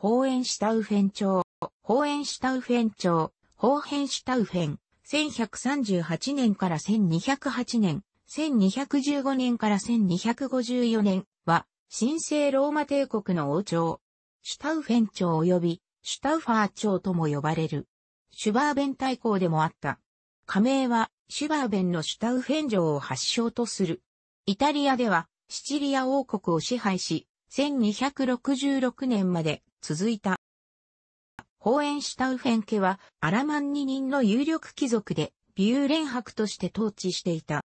ホーエンシュタウフェン朝、ホーエンシュタウフェン朝、ホーヘンシュタウフェン、1138年から1208年、1215年から1254年は、神聖ローマ帝国の王朝、シュタウフェン朝及び、シュタウファー朝とも呼ばれる。シュバーベン大公でもあった。加盟は、シュバーベンのシュタウフェン城を発祥とする。イタリアでは、シチリア王国を支配し、1266年まで続いた。ホーエンシュタウフェン家はアラマン二人の有力貴族で、ビューレン伯として統治していた。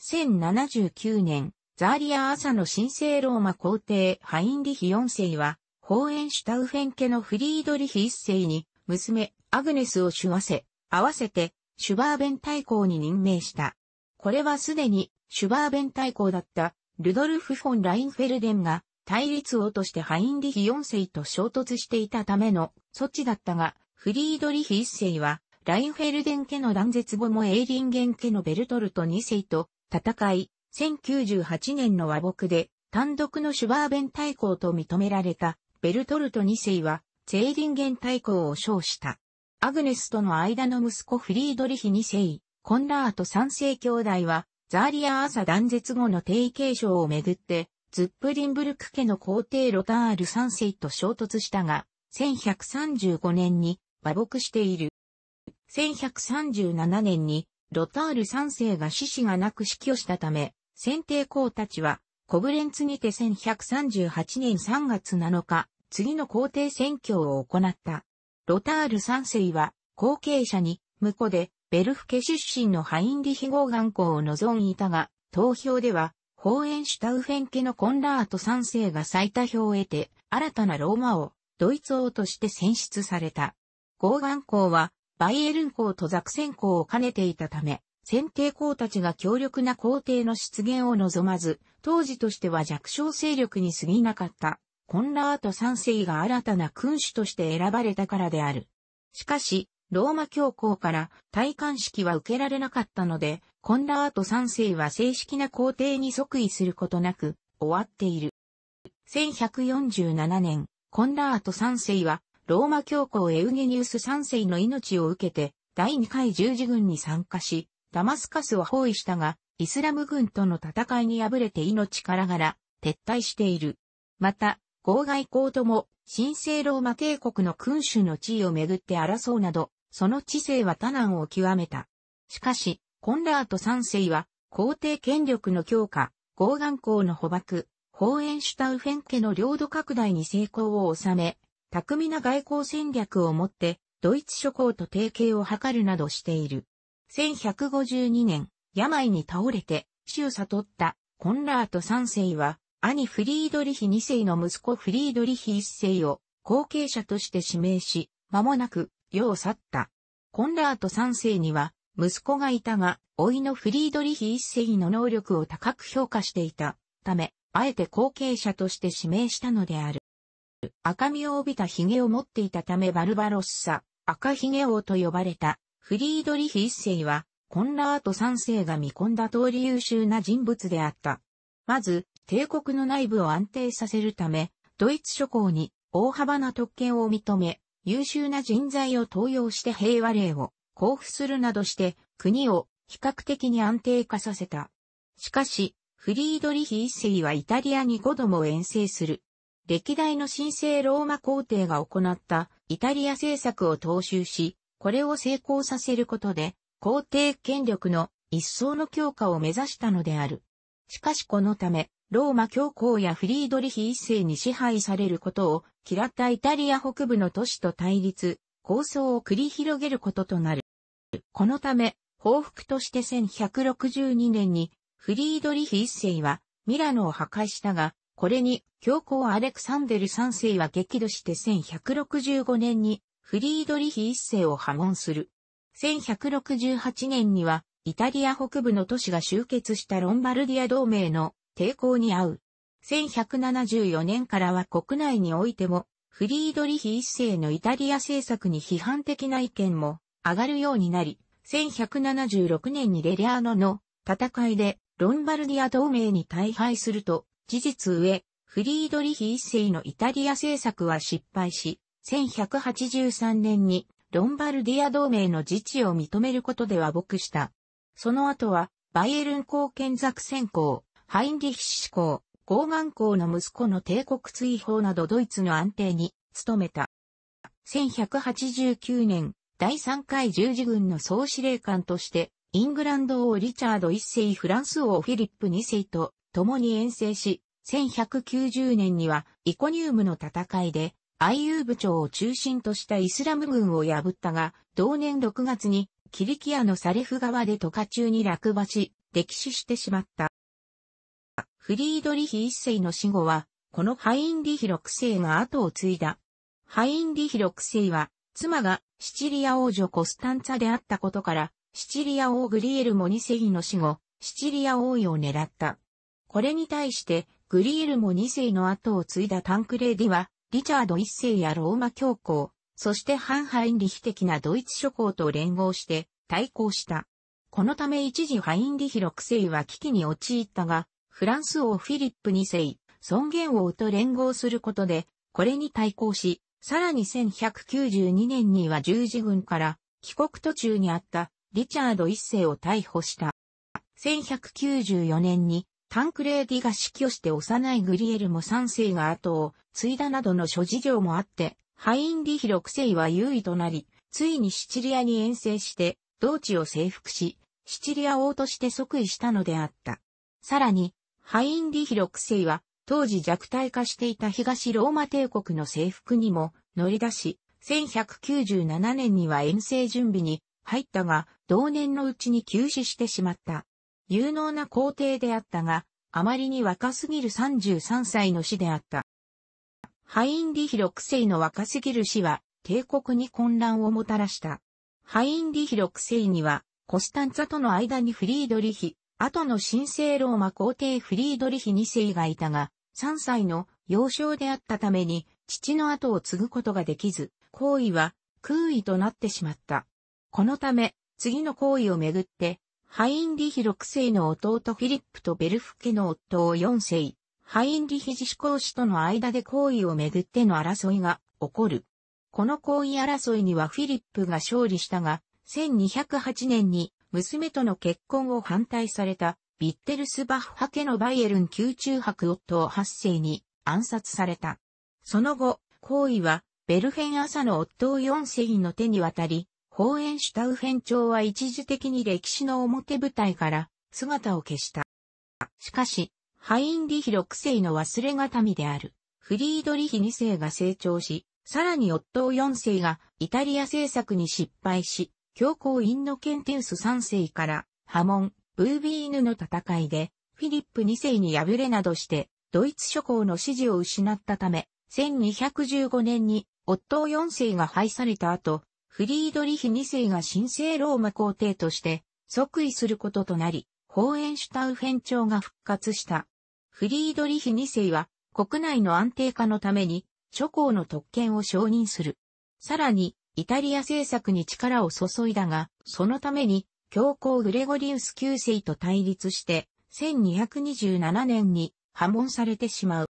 1079年、ザーリア朝の神聖ローマ皇帝ハインリヒ4世は、ホーエンシュタウフェン家のフリードリヒ1世に、娘、アグネスを主話せ、合わせて、シュバーベン大公に任命した。これはすでに、シュバーベン大公だった、ルドルフ・フォン・ラインフェルデンが、対立王としてハインリヒ4世と衝突していたための措置だったが、フリードリヒ1世は、ラインフェルデン家の断絶後もエーリンゲン家のベルトルト2世と戦い、1098年の和睦で単独のシュバーベン大公と認められたベルトルト2世は、ツェーリンゲン大公を称した。アグネスとの間の息子フリードリヒ2世、コンラート3世兄弟は、ザーリアーサ断絶後の定位継承をめぐって、ズップリンブルク家の皇帝ロタール3世と衝突したが、1135年に和睦している。1137年にロタール3世が死死がなく死去したため、先帝公たちは、コブレンツにて1138年3月7日、次の皇帝選挙を行った。ロタール3世は、後継者に、婿で、ベルフ家出身のハインリヒ・号ーを望んいたが、投票では、ホーエンシュタウフェン家のコンラート3世が最多票を得て、新たなローマ王、ドイツ王として選出された。ゴーガン公は、バイエルン公とザクセン公を兼ねていたため、選定公たちが強力な皇帝の出現を望まず、当時としては弱小勢力に過ぎなかった。コンラート3世が新たな君主として選ばれたからである。しかし、ローマ教皇から戴冠式は受けられなかったので、コンラート3世は正式な皇帝に即位することなく終わっている。1147年、コンラート3世はローマ教皇エウゲニウス3世の命を受けて第2回十字軍に参加し、ダマスカスを包囲したが、イスラム軍との戦いに敗れて命からがら撤退している。また、号外公とも神聖ローマ帝国の君主の地位をめぐって争うなど、その知性は多難を極めた。しかし、コンラート三世は、皇帝権力の強化、合眼校の捕獲、法ーエシュタウフェン家の領土拡大に成功を収め、巧みな外交戦略をもって、ドイツ諸侯と提携を図るなどしている。1152年、病に倒れて、死を悟ったコンラート三世は、兄フリードリヒ二世の息子フリードリヒ一世を後継者として指名し、間もなく世を去った。コンラート3世には、息子がいたが、老いのフリードリヒ1世の能力を高く評価していたため、あえて後継者として指名したのである。赤みを帯びた髭を持っていたためバルバロッサ、赤髭王と呼ばれたフリードリヒ1世は、コンラート3世が見込んだ通り優秀な人物であった。まず、帝国の内部を安定させるため、ドイツ諸侯に大幅な特権を認め、優秀な人材を登用して平和令を交付するなどして国を比較的に安定化させた。しかし、フリードリヒ一世はイタリアに5度も遠征する。歴代の神聖ローマ皇帝が行ったイタリア政策を踏襲し、これを成功させることで、皇帝権力の一層の強化を目指したのである。しかしこのため、ローマ教皇やフリードリヒ一世に支配されることを嫌ったイタリア北部の都市と対立、構想を繰り広げることとなる。このため、報復として1162年に、フリードリヒ一世はミラノを破壊したが、これに教皇アレクサンデル三世は激怒して1165年にフリードリヒ一世を破門する。1168年にはイタリア北部の都市が集結したロンバルディア同盟の抵抗に遭う。1174年からは国内においても、フリードリヒ一世のイタリア政策に批判的な意見も上がるようになり、1176年にレリアーノの戦いでロンバルディア同盟に大敗すると、事実上、フリードリヒ一世のイタリア政策は失敗し、1183年にロンバルディア同盟の自治を認めることで和睦した。その後は、バイエルン公権作戦校、ハインリヒシ公、高ーガ公の息子の帝国追放などドイツの安定に努めた。1189年、第3回十字軍の総司令官として、イングランド王リチャード一世、フランス王フィリップ二世と共に遠征し、1190年にはイコニウムの戦いで、IU 部長を中心としたイスラム軍を破ったが、同年6月にキリキアのサレフ川で渡河中に落馬し、溺死してしまった。フリードリヒ一世の死後は、このハインリヒ六世が後を継いだ。ハインリヒ六世は、妻がシチリア王女コスタンツァであったことから、シチリア王グリエルモ二世の死後、シチリア王位を狙った。これに対して、グリエルモ二世の後を継いだタンクレーディは、リチャード一世やローマ教皇、そしてハンハインリヒ的なドイツ諸侯と連合して対抗した。このため一時ハインリヒ六世は危機に陥ったが、フランス王フィリップ2世、尊厳王と連合することで、これに対抗し、さらに1192年には十字軍から帰国途中にあったリチャード一世を逮捕した。1194年にタンクレーディが死去して幼いグリエルも三世が後を継いだなどの諸事情もあって、ハインリヒ六世は優位となり、ついにシチリアに遠征して、同地を征服し、シチリア王として即位したのであった。さらに、ハインリヒ6世は、当時弱体化していた東ローマ帝国の征服にも乗り出し、1197年には遠征準備に入ったが、同年のうちに休止してしまった。有能な皇帝であったが、あまりに若すぎる33歳の死であった。ハインリヒ6世の若すぎる死は、帝国に混乱をもたらした。ハインリヒ6世には、コスタンツァとの間にフリードリヒ、後の神聖ローマ皇帝フリードリヒ2世がいたが、3歳の幼少であったために、父の後を継ぐことができず、皇位は空位となってしまった。このため、次の皇位をめぐって、ハインリヒ6世の弟フィリップとベルフ家の夫を4世、ハインリヒ自主公使との間で皇位をめぐっての争いが起こる。この皇位争いにはフィリップが勝利したが、1208年に娘との結婚を反対された、ビッテルスバッハ家のバイエルン宮中伯夫を8世に暗殺された。その後、行為は、ベルフェン朝の夫を4世の手に渡り、ホーエンシュタウフェン長は一時的に歴史の表舞台から姿を消した。しかし、ハインリヒ6世の忘れがたみである、フリードリヒ2世が成長し、さらに夫を4世がイタリア政策に失敗し、教皇インノケンテウス3世から、ハモン、ブービーヌの戦いで、フィリップ2世に敗れなどして、ドイツ諸侯の支持を失ったため、1215年に、夫4世が廃された後、フリードリヒ2世が神聖ローマ皇帝として、即位することとなり、ホーエンシュタウフェン朝が復活した。フリードリヒ2世は、国内の安定化のために、諸侯の特権を承認する。さらに、イタリア政策に力を注いだが、そのために、教皇グレゴリウス9世と対立して、1227年に破門されてしまう。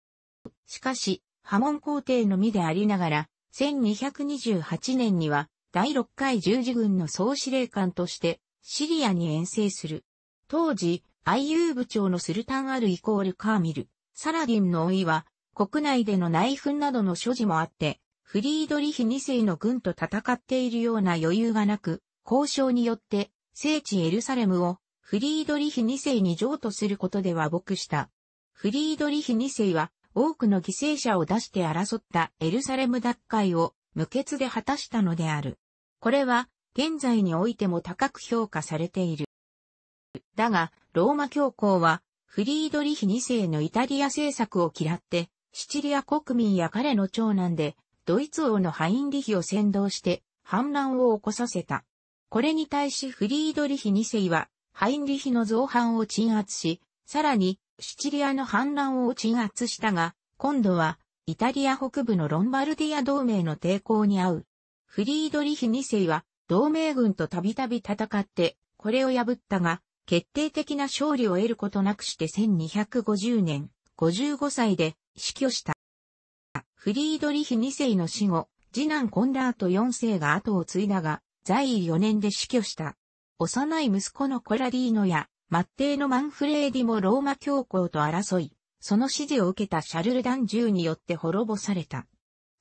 しかし、破門皇帝のみでありながら、1228年には、第6回十字軍の総司令官として、シリアに遠征する。当時、IU 部長のスルタンアルイコールカーミル、サラディンの老いは、国内での内紛などの所持もあって、フリードリヒ2世の軍と戦っているような余裕がなく、交渉によって聖地エルサレムをフリードリヒ2世に譲渡することで和睦した。フリードリヒ2世は多くの犠牲者を出して争ったエルサレム奪回を無欠で果たしたのである。これは現在においても高く評価されている。だが、ローマ教皇はフリードリヒ2世のイタリア政策を嫌って、シチリア国民や彼の長男でドイツ王のハインリヒを先導して反乱を起こさせた。これに対しフリードリヒ2世は、ハインリヒの造反を鎮圧し、さらに、シチリアの反乱を鎮圧したが、今度は、イタリア北部のロンバルディア同盟の抵抗に遭う。フリードリヒ2世は、同盟軍とたびたび戦って、これを破ったが、決定的な勝利を得ることなくして1250年、55歳で死去した。フリードリヒ2世の死後、次男コンラート4世が後を継いだが、在位4年で死去した。幼い息子のコラディーノや、末帝のマンフレーディもローマ教皇と争い、その指示を受けたシャルルダン10によって滅ぼされた。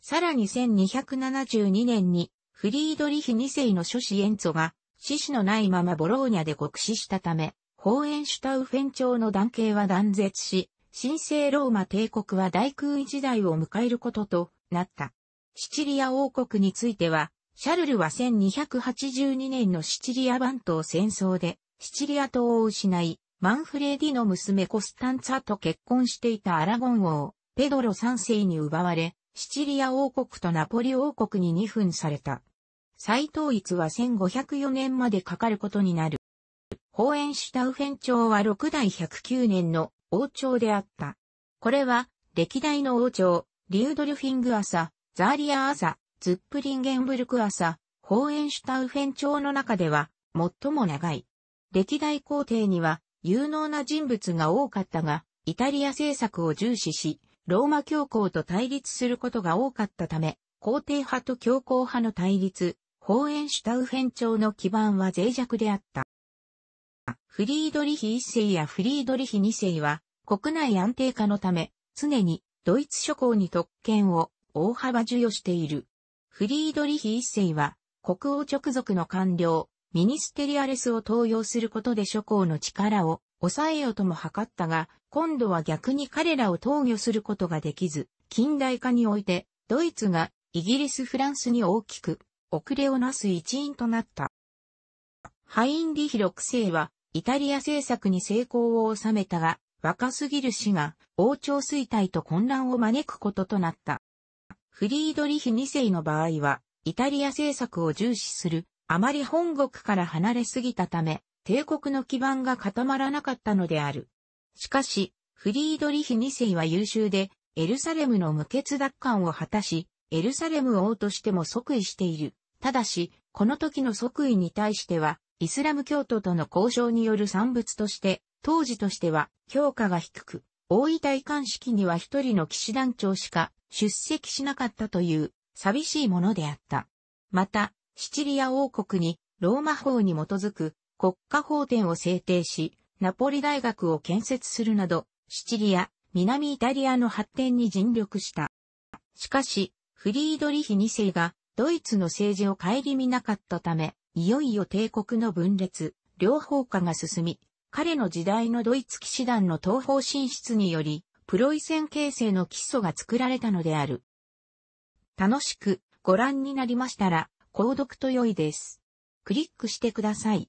さらに1272年に、フリードリヒ2世の諸子エンツォが、死死のないままボローニャで獄死したため、ホーエンシュタウフェン朝の断刑は断絶し、神聖ローマ帝国は大空位時代を迎えることとなった。シチリア王国については、シャルルは1282年のシチリア半島戦争で、シチリア島を失い、マンフレーディの娘コスタンツァと結婚していたアラゴン王、ペドロ3世に奪われ、シチリア王国とナポリ王国に2分された。再統一は1504年までかかることになる。ホーエンシュタウフェン朝は6代109年の王朝であった。これは、歴代の王朝、リュードルフィング朝、ザーリア朝、ズップリンゲンブルク朝、ホーエンシュタウフェン朝の中では、最も長い。歴代皇帝には、有能な人物が多かったが、イタリア政策を重視し、ローマ教皇と対立することが多かったため、皇帝派と教皇派の対立、ホーエンシュタウフェン朝の基盤は脆弱であった。フリードリヒ一世やフリードリヒ二世は、国内安定化のため、常にドイツ諸侯に特権を大幅授与している。フリードリヒ一世は、国王直属の官僚、ミニステリアレスを登用することで諸侯の力を抑えようとも図ったが、今度は逆に彼らを投与することができず、近代化において、ドイツがイギリス・フランスに大きく遅れをなす一因となった。ハインリヒ6世は、イタリア政策に成功を収めたが、若すぎる死が王朝衰退と混乱を招くこととなった。フリードリヒ2世の場合は、イタリア政策を重視する、あまり本国から離れすぎたため、帝国の基盤が固まらなかったのである。しかし、フリードリヒ2世は優秀で、エルサレムの無欠奪還を果たし、エルサレム王としても即位している。ただし、この時の即位に対しては、イスラム教徒との交渉による産物として、当時としては評価が低く、大井遺憾式には一人の騎士団長しか出席しなかったという寂しいものであった。また、シチリア王国にローマ法に基づく国家法典を制定し、ナポリ大学を建設するなど、シチリア、南イタリアの発展に尽力した。しかし、フリードリヒ2世がドイツの政治を顧みなかったため、いよいよ帝国の分裂、両方化が進み、彼の時代のドイツ騎士団の東方進出により、プロイセン形成の基礎が作られたのである。楽しくご覧になりましたら、購読と良いです。クリックしてください。